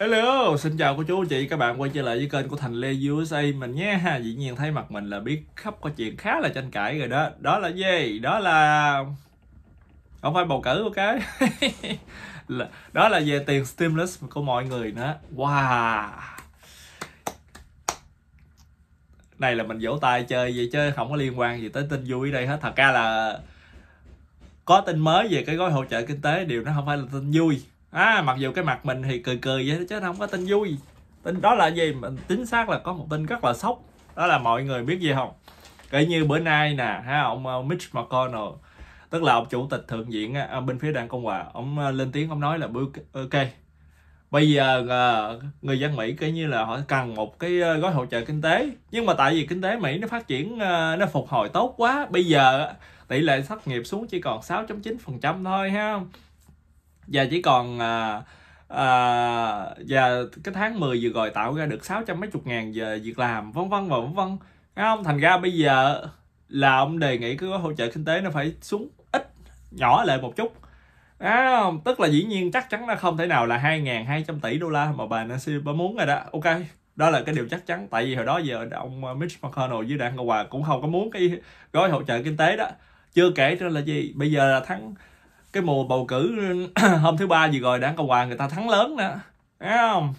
Hello, xin chào cô chú anh chị, các bạn quay trở lại với kênh của Thành Lê USA mình nhé Dĩ nhiên thấy mặt mình là biết khắp có chuyện khá là tranh cãi rồi đó Đó là gì? Đó là... Không phải bầu cử của cái. Đó là về tiền stimulus của mọi người nữa Wow Này là mình vỗ tay chơi vậy chứ không có liên quan gì tới tin vui đây hết Thật ra là có tin mới về cái gói hỗ trợ kinh tế điều nó không phải là tin vui à, mặc dù cái mặt mình thì cười cười vậy chứ không có tin vui tin đó là gì mình chính xác là có một tin rất là sốc đó là mọi người biết gì không kể như bữa nay nè ha ông ờ, Mitch McConnell tức là ông chủ tịch thượng viện ờ, bên phía đảng cộng hòa ông ờ, lên tiếng ông nói là ok bây giờ người dân mỹ coi như là họ cần một cái gói hỗ trợ kinh tế nhưng mà tại vì kinh tế mỹ nó phát triển nó phục hồi tốt quá bây giờ tỷ lệ thất nghiệp xuống chỉ còn 6.9 phần trăm thôi ha và chỉ còn à, à, và cái tháng 10 vừa rồi tạo ra được sáu trăm mấy chục ngàn giờ việc làm vân vân và vân vân Đấy không thành ra bây giờ là ông đề nghị cái hỗ trợ kinh tế nó phải xuống ít nhỏ lại một chút Đấy tức là dĩ nhiên chắc chắn là không thể nào là 2.200 tỷ đô la mà bà Nancy muốn rồi đó ok đó là cái điều chắc chắn tại vì hồi đó giờ ông à, Mitch McConnell với đảng Cộng hòa cũng không có muốn cái gói hỗ trợ kinh tế đó chưa kể nữa là gì bây giờ là tháng cái mùa bầu cử hôm thứ ba vừa rồi đảng cộng hòa người ta thắng lớn nữa thấy không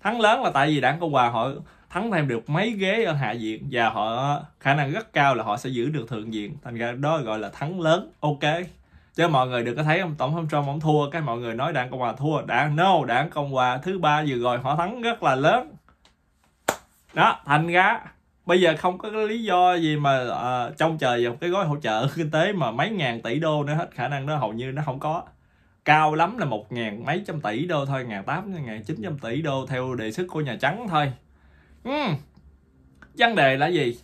thắng lớn là tại vì đảng cộng hòa họ thắng thêm được mấy ghế ở hạ viện và họ khả năng rất cao là họ sẽ giữ được thượng viện thành ra đó gọi là thắng lớn ok chứ mọi người đừng có thấy ông tổng thống trump ông thua cái mọi người nói đảng cộng hòa thua đảng no đảng cộng hòa thứ ba vừa rồi họ thắng rất là lớn đó thành ra bây giờ không có cái lý do gì mà à, ờ, trong trời một cái gói hỗ trợ kinh tế mà mấy ngàn tỷ đô nữa hết khả năng đó hầu như nó không có cao lắm là một ngàn mấy trăm tỷ đô thôi ngàn tám ngàn chín trăm tỷ đô theo đề xuất của nhà trắng thôi ừ. vấn đề là gì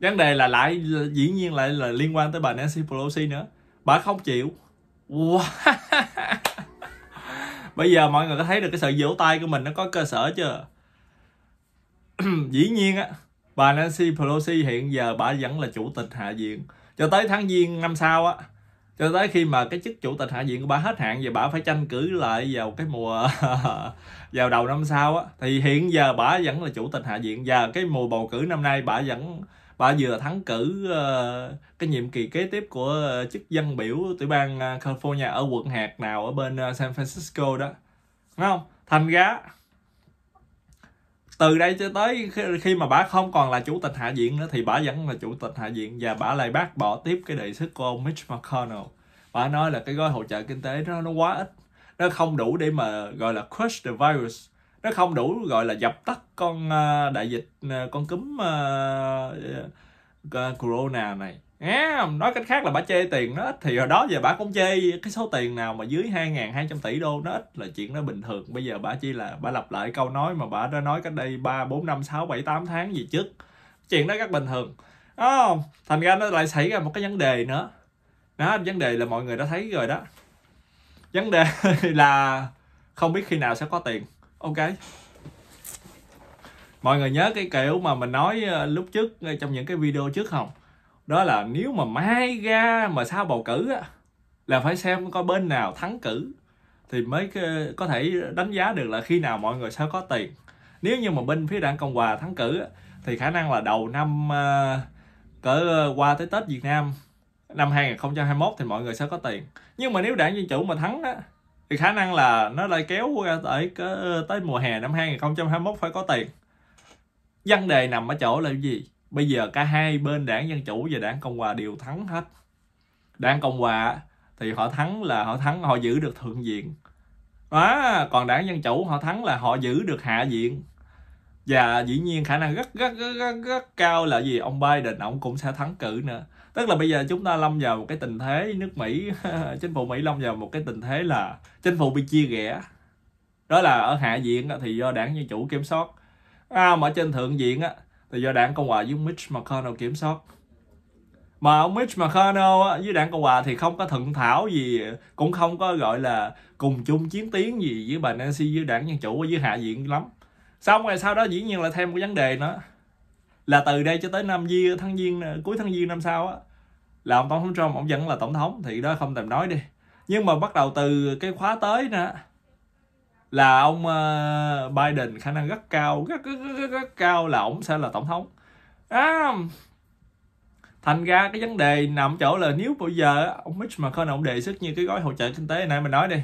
vấn đề là lại dĩ nhiên lại là liên quan tới bà Nancy Pelosi nữa bà không chịu bây giờ mọi người có thấy được cái sự vỗ tay của mình nó có cơ sở chưa dĩ nhiên á bà Nancy Pelosi hiện giờ bà vẫn là chủ tịch hạ viện cho tới tháng giêng năm sau á cho tới khi mà cái chức chủ tịch hạ viện của bà hết hạn và bà phải tranh cử lại vào cái mùa vào đầu năm sau á thì hiện giờ bà vẫn là chủ tịch hạ viện và cái mùa bầu cử năm nay bà vẫn bà vừa thắng cử ờ, cái nhiệm kỳ kế tiếp của chức dân biểu tiểu bang ờ, California ở quận hạt nào ở bên ờ, San Francisco đó đúng không thành ra từ đây cho tới khi mà bà không còn là chủ tịch hạ viện nữa thì bà vẫn là chủ tịch hạ viện và bà lại bác bỏ tiếp cái đề xuất của ông Mitch McConnell bà nói là cái gói hỗ trợ kinh tế nó nó quá ít nó không đủ để mà gọi là crush the virus nó không đủ gọi là dập tắt con à, đại dịch à, con cúm à, corona này à, nói cách khác là bà chê tiền nó ít thì hồi đó giờ bà cũng chê cái số tiền nào mà dưới 2.200 tỷ đô nó ít là chuyện nó bình thường bây giờ bà chỉ là bà lặp lại câu nói mà bà đã nói cách đây ba bốn năm sáu bảy tám tháng gì trước chuyện đó rất bình thường đó không thành ra nó lại xảy ra một cái vấn đề nữa đó vấn đề là mọi người đã thấy rồi đó vấn đề là không biết khi nào sẽ có tiền ok mọi người nhớ cái kiểu mà mình nói ờ, lúc trước ờ, trong những cái video trước không đó là nếu mà mai ra mà sau bầu cử á, là phải xem coi bên nào thắng cử thì mới có thể đánh giá được là khi nào mọi người sẽ có tiền nếu như mà bên phía đảng cộng hòa thắng cử thì khả năng là đầu năm ờ, cỡ qua tới tết việt nam năm 2021 thì mọi người sẽ có tiền nhưng mà nếu đảng dân chủ mà thắng á thì khả năng là nó lại kéo qua tới tới mùa hè năm 2021 phải có tiền vấn đề nằm ở chỗ là gì bây giờ cả hai bên đảng dân chủ và đảng cộng hòa đều thắng hết đảng cộng hòa thì họ thắng là họ thắng họ giữ được thượng viện đó còn đảng dân chủ họ thắng là họ giữ được hạ viện và dĩ nhiên khả năng rất rất rất, rất, rất cao là gì ông Biden ông cũng sẽ thắng cử nữa tức là bây giờ chúng ta lâm vào một cái tình thế nước Mỹ chính phủ Mỹ lâm vào một cái tình thế là chính phủ bị chia rẽ đó là ở hạ viện thì do đảng dân chủ kiểm soát à, mà ở trên thượng viện á thì do đảng Cộng hòa với Mitch McConnell kiểm soát mà ông Mitch McConnell với đảng Cộng hòa thì không có thuận thảo gì cũng không có gọi là cùng chung chiến tiến gì với bà Nancy với đảng nhân Chủ với Hạ viện lắm xong rồi sau đó dĩ nhiên là thêm một vấn đề nữa là từ đây cho tới năm giêng tháng giêng cuối tháng giêng năm sau á là ông tổng thống Trump ông vẫn là tổng thống thì đó không thèm nói đi nhưng mà bắt đầu từ cái khóa tới nữa là ông uh, Biden khả năng rất cao rất rất, rất, rất, rất cao là ổng sẽ là tổng thống à, thành ra cái vấn đề nằm chỗ là nếu bây giờ ông Mitch McConnell ông đề xuất như cái gói hỗ trợ kinh tế nãy mình nói đi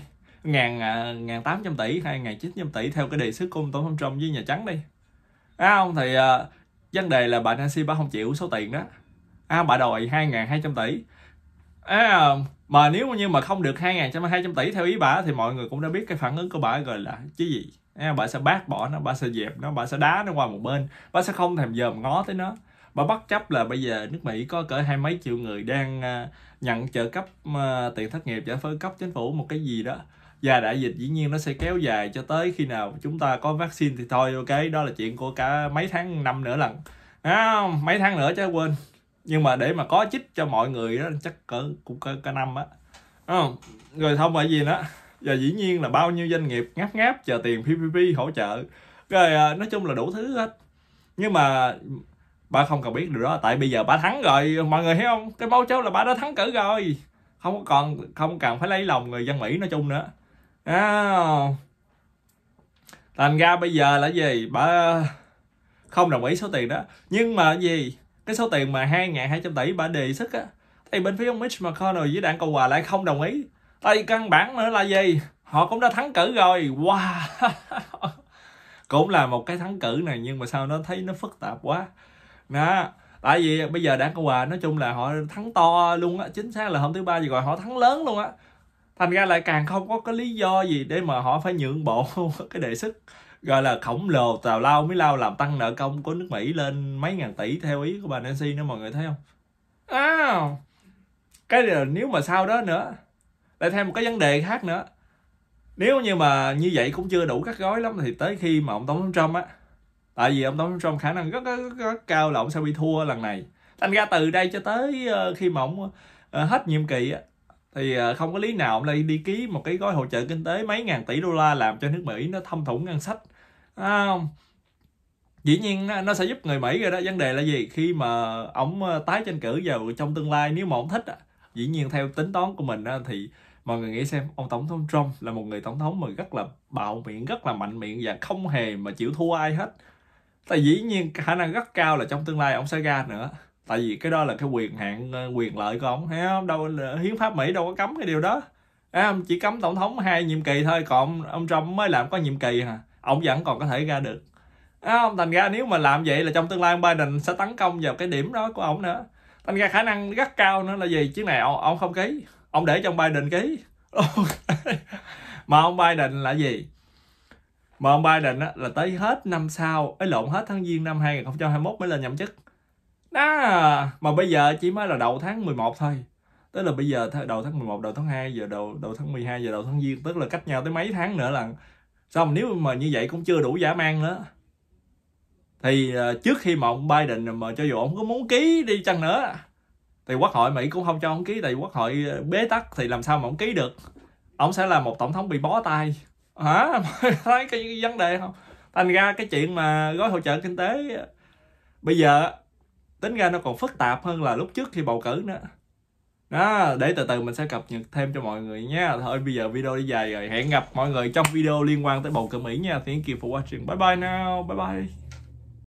ngàn à, ngàn tám trăm tỷ hay ngàn chín trăm tỷ theo cái đề xuất của ông tổng thống Trump với nhà trắng đi à, ông thì uh, vấn đề là bà Nancy bà không chịu số tiền đó à, bà đòi hai ngàn hai trăm tỷ à, mà nếu như mà không được hai ngàn hai trăm tỷ theo ý bà thì mọi người cũng đã biết cái phản ứng của bà rồi là chứ gì à, bà sẽ bác bỏ nó bà sẽ dẹp nó bà sẽ đá nó qua một bên bà sẽ không thèm dòm ngó tới nó bà bất chấp là bây giờ nước mỹ có cỡ hai mấy triệu người đang à, nhận trợ cấp à, tiền thất nghiệp trả phơi cấp chính phủ một cái gì đó và đại dịch dĩ nhiên nó sẽ kéo dài cho tới khi nào chúng ta có vaccine thì thôi ok đó là chuyện của cả mấy tháng năm nữa lần à, mấy tháng nữa chứ quên nhưng mà để mà có chích cho mọi người đó chắc cỡ cũng cỡ cả năm á không rồi không phải gì nữa và dĩ nhiên là bao nhiêu doanh nghiệp ngáp ngáp chờ tiền ppp hỗ trợ rồi à, nói chung là đủ thứ hết nhưng mà ba không cần biết điều đó tại bây giờ ba thắng rồi mọi người thấy không cái báo cháu là ba đã thắng cử rồi không còn không cần phải lấy lòng người dân mỹ nói chung nữa à, thành ra bây giờ là gì ba không đồng ý số tiền đó nhưng mà gì cái số tiền mà 2.200 tỷ bà đề xuất á thì bên phía ông Mitch McConnell với đảng Cộng Hòa lại không đồng ý tại căn bản nữa là gì họ cũng đã thắng cử rồi wow cũng là một cái thắng cử này nhưng mà sao nó thấy nó phức tạp quá đó tại vì bây giờ đảng cộng hòa nói chung là họ thắng to luôn á chính xác là hôm thứ ba gì gọi họ thắng lớn luôn á thành ra lại càng không có cái lý do gì để mà họ phải nhượng bộ cái đề xuất gọi là khổng lồ tào lao mới lao làm tăng nợ công của nước mỹ lên mấy ngàn tỷ theo ý của bà nancy nữa mọi người thấy không à, cái là nếu mà sau đó nữa lại thêm một cái vấn đề khác nữa nếu như mà như vậy cũng chưa đủ các gói lắm thì tới khi mà ông tổng thống trump á tại vì ông tổng thống trump khả năng rất, rất, rất, rất cao là ông sẽ bị thua lần này thành ra từ đây cho tới ờ, khi mà ông ờ, hết nhiệm kỳ á thì ờ, không có lý nào ông lại đi ký một cái gói hỗ trợ kinh tế mấy ngàn tỷ đô la làm cho nước Mỹ nó thâm thủng ngân sách à, dĩ nhiên nó sẽ giúp người Mỹ rồi đó vấn đề là gì khi mà ông ờ, tái tranh cử vào trong tương lai nếu mà ông thích dĩ nhiên theo tính toán của mình thì mọi người nghĩ xem ông tổng thống Trump là một người tổng thống mà rất là bạo miệng rất là mạnh miệng và không hề mà chịu thua ai hết tại dĩ nhiên khả năng rất cao là trong tương lai ông sẽ ra nữa tại vì cái đó là cái quyền hạn ờ, quyền lợi của ông thấy không đâu hiến pháp mỹ đâu có cấm cái điều đó thấy không chỉ cấm tổng thống hai nhiệm kỳ thôi còn ông trump mới làm có nhiệm kỳ hả à. ông vẫn còn có thể ra được thấy không thành ra nếu mà làm vậy là trong tương lai ông biden sẽ tấn công vào cái điểm đó của ông nữa thành ra khả năng rất cao nữa là gì chứ này ông, ông không ký ông để cho ông biden ký mà ông biden là gì mà ông Biden á, là tới hết năm sau ấy lộn hết tháng giêng năm 2021 mới lên nhậm chức đó mà bây giờ chỉ mới là đầu tháng 11 thôi tức là bây giờ đầu tháng 11 đầu tháng 2 giờ đầu đầu tháng 12 giờ đầu tháng giêng tức là cách nhau tới mấy tháng nữa là xong nếu mà như vậy cũng chưa đủ giả mang nữa thì ờ, trước khi mà ông Biden mà cho dù ông có muốn ký đi chăng nữa thì quốc hội Mỹ cũng không cho ông ký tại quốc hội ờ, bế tắc thì làm sao mà ông ký được ông sẽ là một tổng thống bị bó tay hả thấy cái vấn đề không thành ra cái chuyện mà gói hỗ trợ kinh tế bây giờ tính ra nó còn phức tạp hơn là lúc trước khi bầu cử nữa đó để từ từ mình sẽ cập nhật thêm cho mọi người nha thôi bây giờ video đi dài rồi hẹn gặp mọi người trong video liên quan tới bầu cử mỹ nha thank you for watching bye bye now bye bye